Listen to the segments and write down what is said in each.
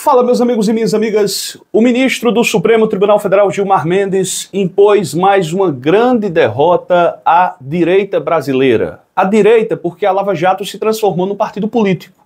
Fala, meus amigos e minhas amigas. O ministro do Supremo Tribunal Federal, Gilmar Mendes, impôs mais uma grande derrota à direita brasileira. À direita, porque a Lava Jato se transformou num partido político.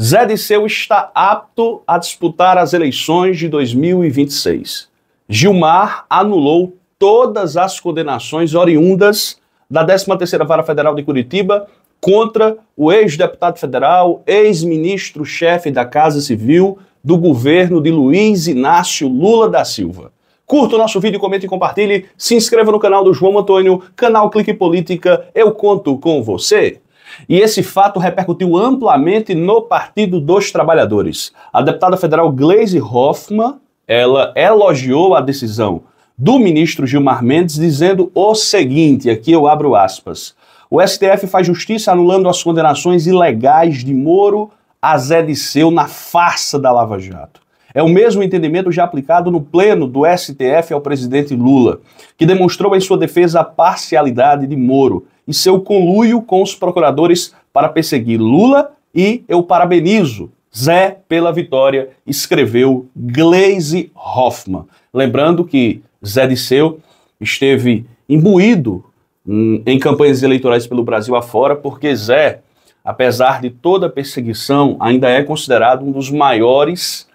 Zé Disseu está apto a disputar as eleições de 2026. Gilmar anulou todas as condenações oriundas da 13ª Vara Federal de Curitiba contra o ex-deputado federal, ex-ministro-chefe da Casa Civil, do governo de Luiz Inácio Lula da Silva. Curta o nosso vídeo, comente e compartilhe. Se inscreva no canal do João Antônio, canal Clique Política. Eu conto com você. E esse fato repercutiu amplamente no Partido dos Trabalhadores. A deputada federal Gleise Hoffmann, ela elogiou a decisão do ministro Gilmar Mendes, dizendo o seguinte, aqui eu abro aspas, o STF faz justiça anulando as condenações ilegais de Moro, a Zé Disseu na farsa da Lava Jato. É o mesmo entendimento já aplicado no pleno do STF ao presidente Lula, que demonstrou em sua defesa a parcialidade de Moro e seu conluio com os procuradores para perseguir Lula e eu parabenizo Zé pela vitória, escreveu Glaze Hoffman. Lembrando que Zé Disseu esteve imbuído hum, em campanhas eleitorais pelo Brasil afora, porque Zé apesar de toda a perseguição, ainda é considerado um dos maiores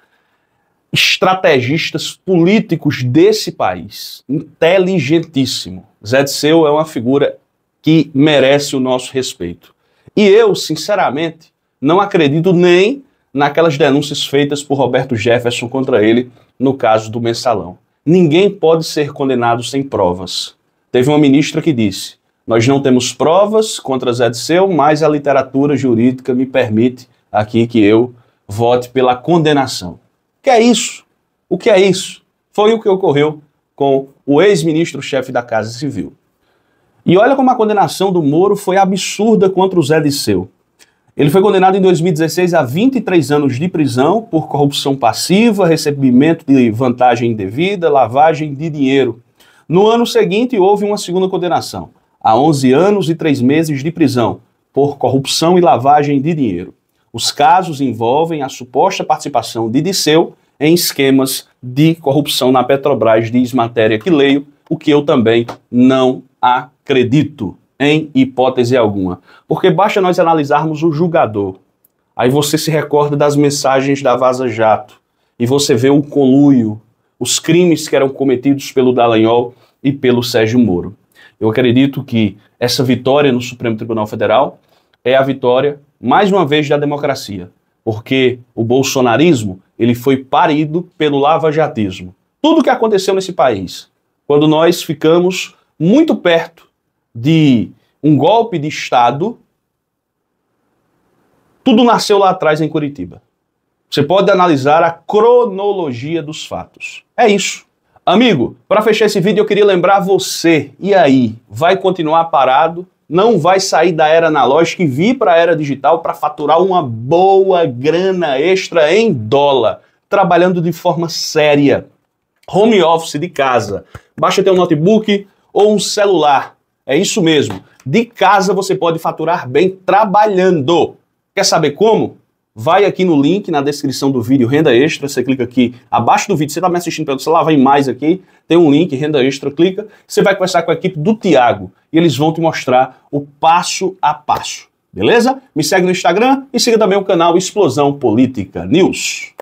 estrategistas políticos desse país. Inteligentíssimo. Zé Disseu é uma figura que merece o nosso respeito. E eu, sinceramente, não acredito nem naquelas denúncias feitas por Roberto Jefferson contra ele no caso do mensalão. Ninguém pode ser condenado sem provas. Teve uma ministra que disse: nós não temos provas contra Zé de Seu, mas a literatura jurídica me permite aqui que eu vote pela condenação. O que é isso? O que é isso? Foi o que ocorreu com o ex-ministro-chefe da Casa Civil. E olha como a condenação do Moro foi absurda contra o Zé Disseu. Ele foi condenado em 2016 a 23 anos de prisão por corrupção passiva, recebimento de vantagem indevida, lavagem de dinheiro. No ano seguinte, houve uma segunda condenação a 11 anos e 3 meses de prisão por corrupção e lavagem de dinheiro. Os casos envolvem a suposta participação de Disseu em esquemas de corrupção na Petrobras, diz matéria que leio, o que eu também não acredito em hipótese alguma. Porque basta nós analisarmos o julgador. Aí você se recorda das mensagens da Vaza Jato e você vê o coluio, os crimes que eram cometidos pelo Dallagnol e pelo Sérgio Moro. Eu acredito que essa vitória no Supremo Tribunal Federal é a vitória, mais uma vez, da democracia, porque o bolsonarismo ele foi parido pelo lavajatismo. Tudo que aconteceu nesse país, quando nós ficamos muito perto de um golpe de Estado, tudo nasceu lá atrás em Curitiba. Você pode analisar a cronologia dos fatos. É isso. Amigo, para fechar esse vídeo eu queria lembrar você. E aí, vai continuar parado? Não vai sair da era analógica e vir para a era digital para faturar uma boa grana extra em dólar, trabalhando de forma séria. Home office de casa. Basta ter um notebook ou um celular. É isso mesmo. De casa você pode faturar bem trabalhando. Quer saber como? vai aqui no link na descrição do vídeo Renda Extra, você clica aqui abaixo do vídeo, você está me assistindo pelo celular, vai mais aqui, tem um link Renda Extra, clica, você vai conversar com a equipe do Tiago e eles vão te mostrar o passo a passo, beleza? Me segue no Instagram e siga também o canal Explosão Política News.